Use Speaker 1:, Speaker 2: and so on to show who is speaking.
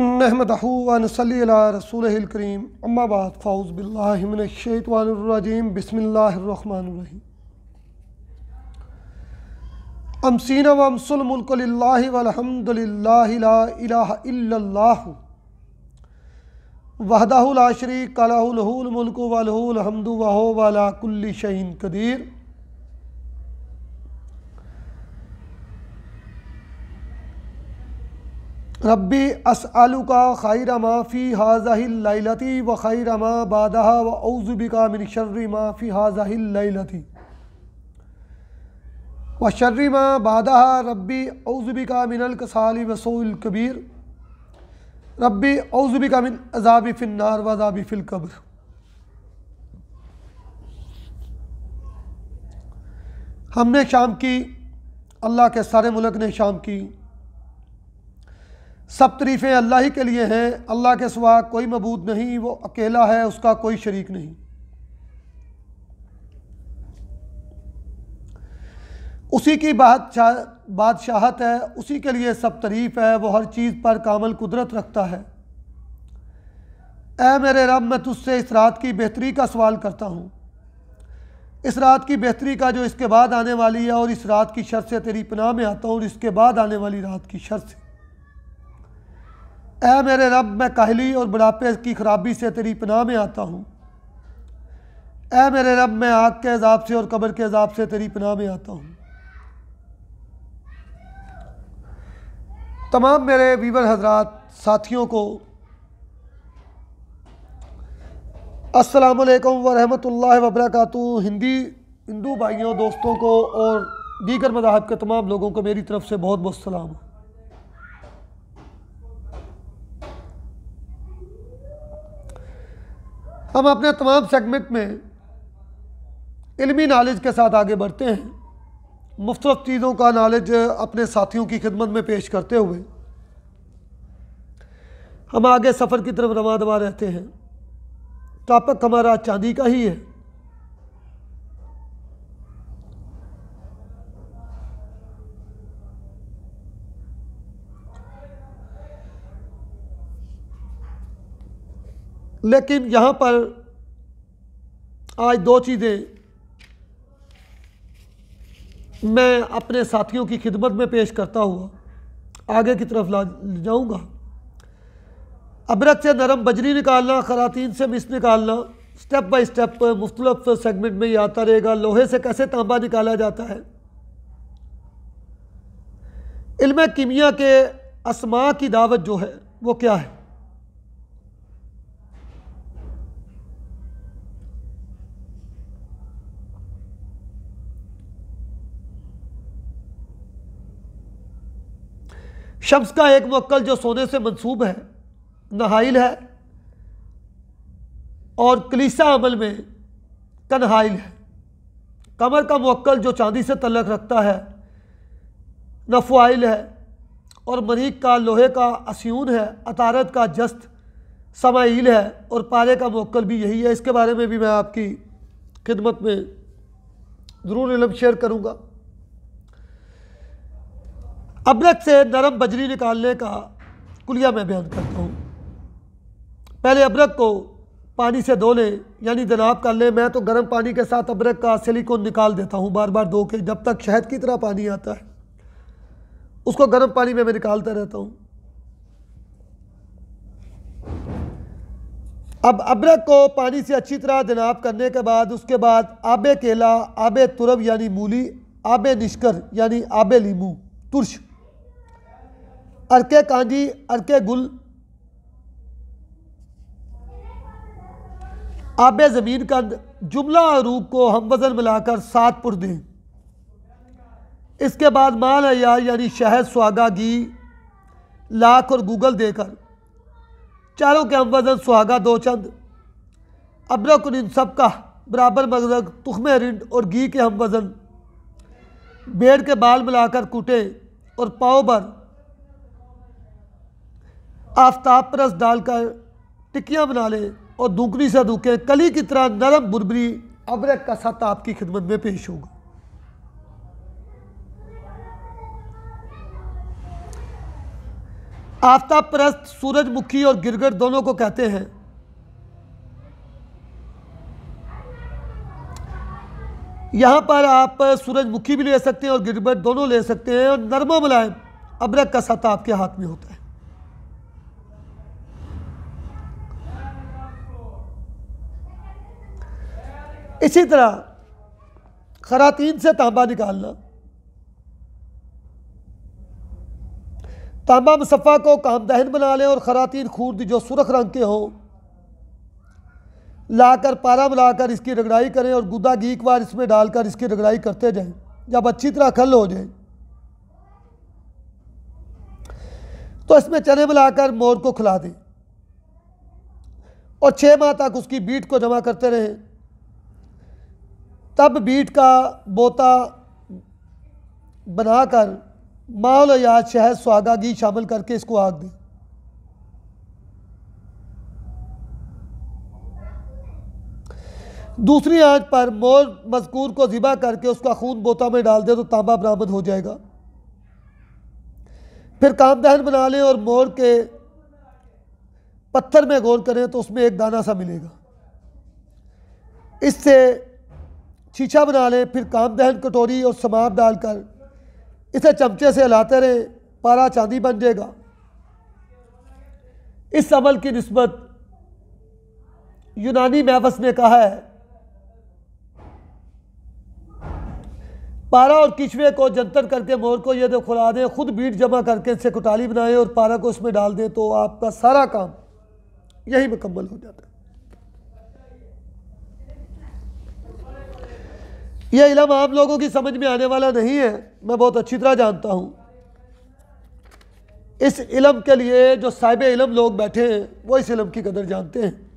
Speaker 1: نحمده ونصلي على رسوله الكريم أما بعد فأعوذ بالله من الشيطان الرجيم بسم الله الرحمن الرحيم أمسينا وأمس الملك لله والحمد لله لا إله إلا الله وحده لا شريك له له الملك وله الحمد وهو على كل شيء قدير रब्बी असलू का खैर माफ़ी हाजाहिलती व खैर माँ बदहा व औज़ुबिका मिन शर्री माफ़ी हाजाहिलती व शर्री मा बादह रब्बी औज़ुबिका मिनल कसाली वसूल कबीर रब्बी औज़ुबिका मिन अजाबी फ़िन्नार वजाबी फ़िलकब्र हमने शाम की अल्लाह के सारे मुल्क ने शाम की सब तरीफ़ें अल्लाह ही के लिए हैं अल्लाह के सिवा कोई मबूद नहीं वो अकेला है उसका कोई शरीक नहीं उसी की बादशाह बादशाहत है उसी के लिए सब तरीफ़ है वो हर चीज़ पर कामल कुदरत रखता है ए मेरे रब मैं तुझसे इस रात की बेहतरी का सवाल करता हूँ इस रात की बेहतरी का जो इसके बाद आने वाली है और इस रात की शर्त से तेरी पनाह में आता हूँ और इसके बाद आने वाली रात की शर्त से ए मेरे रब मैं काहली और बुढ़ापे की खराबी से तेरी पनाह में आता हूँ ए मेरे रब मैं आग के अजाब से और कब्र के अजाब से तेरी पनाह में आता हूँ तमाम मेरे वीवर हजरात साथियों को असलकम वरहमल वबरक हिंदी हिंदू भाइयों दोस्तों को और दीगर मजाहब के तमाम लोगों को मेरी तरफ से बहुत बहुत सलाम हम अपने तमाम सेगमेंट में इलमी नॉलेज के साथ आगे बढ़ते हैं मुफ्त चीज़ों का नॉलेज अपने साथियों की खिदमत में पेश करते हुए हम आगे सफ़र की तरफ रवा दवा रहते हैं टॉपक हमारा चांदी का ही है लेकिन यहाँ पर आज दो चीज़ें मैं अपने साथियों की खिदमत में पेश करता हुआ आगे की तरफ ला जाऊँगा अबरत से नरम बजरी निकालना खरातीन से मिस निकालना स्टेप बाय स्टेप मुख्तलफ सेगमेंट में ये आता रहेगा लोहे से कैसे तांबा निकाला जाता है इल्म कीमिया के असमा की दावत जो है वो क्या है शख्स का एक मक्ल जो सोने से मंसूब है नहाइल है और कलीसा अमल में तनहाइल है कमर का मक्ल जो चांदी से तलक रखता है नफवाइल है और मरीक का लोहे का असीून है अतारत का जस्त समाइल है और पारे का मक्ल भी यही है इसके बारे में भी मैं आपकी खिदमत में ज़रूर इलम शेयर करूँगा अब्रक से नरम बजरी निकालने का कुलिया मैं बयान करता हूँ पहले अब्रक को पानी से धो लें यानी जनाब कर लें मैं तो गर्म पानी के साथ अब्रक का सिलिकॉन निकाल देता हूँ बार बार धो के जब तक शहद की तरह पानी आता है उसको गर्म पानी में मैं निकालता रहता हूँ अब अबरक को पानी से अच्छी तरह जनाब करने के बाद उसके बाद आब केला आब तुरब यानी मूली आब निष्कर यानी आब लीमू तुर्श अरके कांजी अरके गुल आब ज़मीन कंद जुमला रूप को हम वज़न मिलाकर सात पुर दें इसके बाद माल अयार यानी शहद सुहागा घी लाख और गूगल देकर चारों के हम वज़न सुहागा दो चंद अबरक इन सब का बराबर मगजक तुखम रिंड और घी के हम वज़न बेड़ के बाल मिलाकर कूटे और पाओ भर आफ्ताब परस डालकर टिक्कियाँ बना लें और दूकनी से दूकें कली की तरह नरम बुरबरी अबरक का सत आपकी खिदमत में पेश होगा आफ्ताब परस्त सूरजमुखी और गिरगट दोनों को कहते हैं यहाँ पर आप सूरजमुखी भी ले सकते हैं और गिरगट दोनों ले सकते हैं और नरमा मुलायम अबरक का सतह आपके हाथ में होता है इसी तरह खरातीन से तांबा निकालना तांबा मुसफ़ा को कामदहन बना लें और खरातीन दी जो सुरख रंग के हों लाकर पारा मिलाकर इसकी रगड़ाई करें और गुदा घी एक बार इसमें डालकर इसकी रगड़ाई करते जाएं जब अच्छी तरह खल हो जाए तो इसमें चने मिलाकर मोर को खिला दें और छः माह तक उसकी बीट को जमा करते रहें तब बीट का बोता बनाकर माल या शहद सुहागा घी शामिल करके इसको आग दें दूसरी आंच पर मोर मजकूर को ज़िबा करके उसका खून बोता में डाल दे तो तांबा बरामद हो जाएगा फिर काम दहन बना लें और मोर के पत्थर में गौर करें तो उसमें एक दाना सा मिलेगा इससे शीशा बना लें फिर काम दहन कटोरी और समाप डालकर इसे चमचे से हिलाते रहें पारा चांदी बन जाएगा इस अमल की नस्बत यूनानी महवस ने कहा है पारा और किचवे को जंतर करके मोर को यदि खुला दें खुद बीट जमा करके इससे कुटाली बनाएं और पारा को उसमें डाल दें तो आपका सारा काम यही मुकम्मल हो जाता है यह इलम आप लोगों की समझ में आने वाला नहीं है मैं बहुत अच्छी तरह जानता हूँ इस इलम के लिए जो साहिब इलम लोग बैठे हैं वो इस इलम की कदर जानते हैं